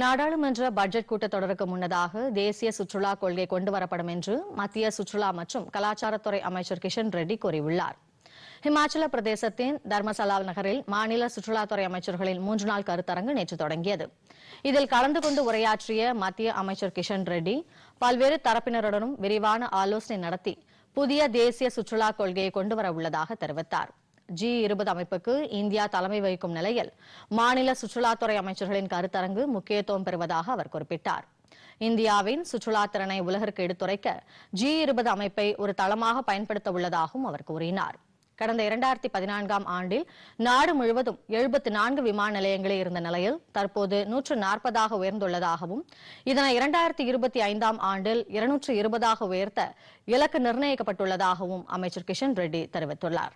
நாடாளுமன்ற பட்ஜெட் கூட்டத்தொடருக்கு முன்னதாக தேசிய சுற்றுலா கொள்கை கொண்டுவரப்படும் என்று மத்திய சுற்றுலா மற்றும் கலாச்சாரத்துறை அமைச்சர் கிஷன் ரெட்டி கூறியுள்ளார் ஹிமாச்சல பிரதேசத்தின் தர்மசலா நகரில் மாநில சுற்றுலாத்துறை அமைச்சர்களின் மூன்று நாள் கருத்தரங்கு நேற்று தொடங்கியது இதில் கலந்து கொண்டு உரையாற்றிய மத்திய அமைச்சர் கிஷன் ரெட்டி பல்வேறு தரப்பினருடனும் விரிவான ஆலோசனை நடத்தி புதிய தேசிய சுற்றுலா கொள்கையை கொண்டுவர உள்ளதாக தெரிவித்தாா் ஜி இருபது அமைப்புக்கு இந்தியா தலைமை வகிக்கும் நிலையில் மாநில சுற்றுலாத்துறை அமைச்சர்களின் கருத்தரங்கு முக்கியத்துவம் பெறுவதாக அவர் குறிப்பிட்டார் இந்தியாவின் சுற்றுலா திறனை உலகிற்கு எடுத்துரைக்க ஜி இருபது அமைப்பை ஒரு தளமாக பயன்படுத்த உள்ளதாகவும் அவர் கூறினார் கடந்த இரண்டாயிரத்தி பதினான்காம் ஆண்டில் நாடு முழுவதும் எழுபத்தி நான்கு விமான நிலையங்களே இருந்த நிலையில் தற்போது நூற்று நாற்பதாக உயர்ந்துள்ளதாகவும் இதனை இரண்டாயிரத்தி இருபத்தி ஐந்தாம் ஆண்டில் இருநூற்று இருபதாக உயர்த்த இலக்கு நிர்ணயிக்கப்பட்டுள்ளதாகவும் அமைச்சர் கிஷன் ரெட்டி தெரிவித்துள்ளாா்